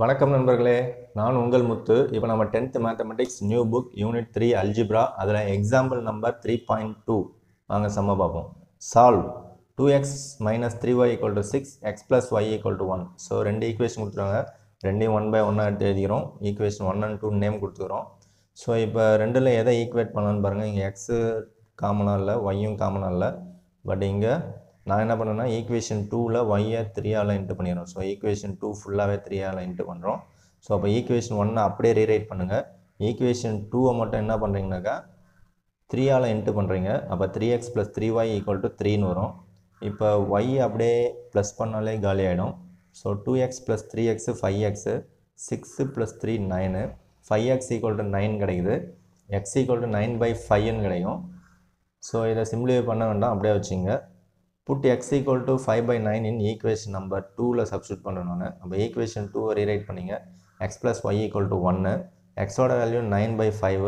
வணக்கம் நண்பர்களே நான் உங்கள் முத்து இப்போ நம்ம tenth mathematics new book unit three algebra அதில் example number three point two நாங்கள் செம்ம பார்ப்போம் solve two x minus three y equal to six x plus y equal to one so ரெண்டு ஈக்குவேஷன் கொடுத்துருவாங்க ரெண்டையும் ஒன் பை ஒன்னாக எடுத்து எழுதிக்கிறோம் equation one and two name கொடுத்துக்கிறோம் ஸோ இப்போ ரெண்டில் எதை ஈக்குவேட் பண்ணலான்னு பாருங்கள் இங்கே எக்ஸு காமனாக இல்லை ஒய்யும் காமனாக இல்லை பட் இங்கே நான் என்ன பண்ணேன்னா ஈக்குவேஷன் டூவில் ஒய்யை த்ரீயால் இன்ட்டு பண்ணிடுறோம் ஸோ ஈக்குவேஷன் டூ ஃபுல்லாகவே த்ரீயால் இன்ட்டு பண்ணுறோம் ஸோ அப்போ ஈக்குவேஷன் ஒன்னை அப்படியே ரீரைட் பண்ணுங்கள் ஈக்குவேஷன் டூவை மட்டும் என்ன பண்ணுறீங்கனாக்கா த்ரீயால் இன்ட்டு பண்ணுறீங்க அப்போ three x plus three y equal to த்ரீன்னு வரும் இப்போ ஒய் அப்படியே ப்ளஸ் பண்ணாலே காலி ஆகிடும் so two x plus three x five x six plus three nine five x equal to nine கிடைக்குது x equal to nine by ஃபைவ்னு கிடைக்கும் ஸோ இதை சிம்பிளிஃபை பண்ண வேண்டாம் அப்படியே வச்சுங்க put x equal to five by nine in equation number டூவில் substitute பண்ணணும்னு நம்ம ஈக்குவேஷன் டூவை ரீரைட் பண்ணிங்க X plus y equal to ஒன்று எக்ஸோட value nine by five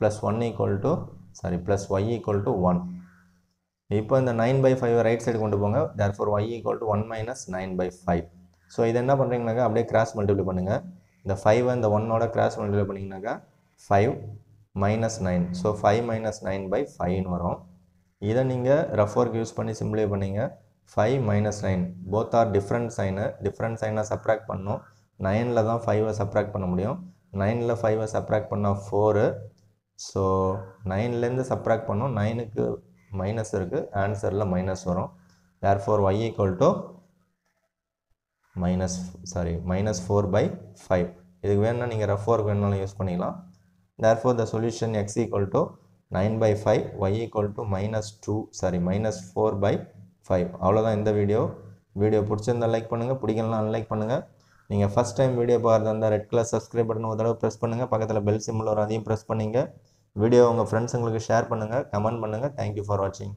plus one equal to sorry plus y equal to one இப்போ இந்த nine by five right side கொண்டு போங்க therefore y equal to one minus nine by five so இது என்ன பண்ணுறீங்கனாக்கா அப்படியே cross multiply பண்ணுங்கள் இந்த ஃபைவை இந்த ஒன்னோட கிராஸ் மல்டிப்ளை பண்ணிங்கனாக்கா five minus nine so five minus nine by ஃபைவ்னு வரும் இதை நீங்கள் ரஃப் ஒர்க் யூஸ் பண்ணி சிம்ப்ளை பண்ணிங்க five minus nine both are different sign different சைனை சப்ராக்ட் பண்ணோம் நைனில் தான் ஃபைவை சப்ராக்ட் பண்ண முடியும் நைனில் ஃபைவை சப்ராக்ட் பண்ணால் ஃபோரு ஸோ நைன்லேருந்து சப்ராக்ட் பண்ணோம் நைனுக்கு மைனஸ் இருக்குது ஆன்சரில் மைனஸ் வரும் therefore y equal to minus sorry minus four by five இதுக்கு வேணுன்னா நீங்கள் ரஃப் ஒர்க் வேணுனாலும் யூஸ் பண்ணிக்கலாம் therefore the solution x equal to nine by five y equal to minus two sorry minus four by five அவளதான் இந்த video video பிடிச்சிருந்தால் like பண்ணுங்கள் பிடிக்கலாம் அன்லைக் பண்ணுங்கள் நீங்கள் ஃபஸ்ட் டைம் வீடியோ பார்த்தான் இருந்தால் ரெட் கலர் சப்ஸ்கிரைப் பட்டன் ஒரு தடவை ப்ரெஸ் பண்ணுங்கள் பக்கத்தில் பெல் சிம்பிள் வரும் அதையும் ப்ரெஸ் பண்ணிங்க வீடியோ உங்கள் ஃப்ரெண்ட்ஸுங்களுக்கு ஷேர் பண்ணுங்கள் கமெண்ட் பண்ணுங்கள் தேங்க்யூ ஃபார் வாட்சிங்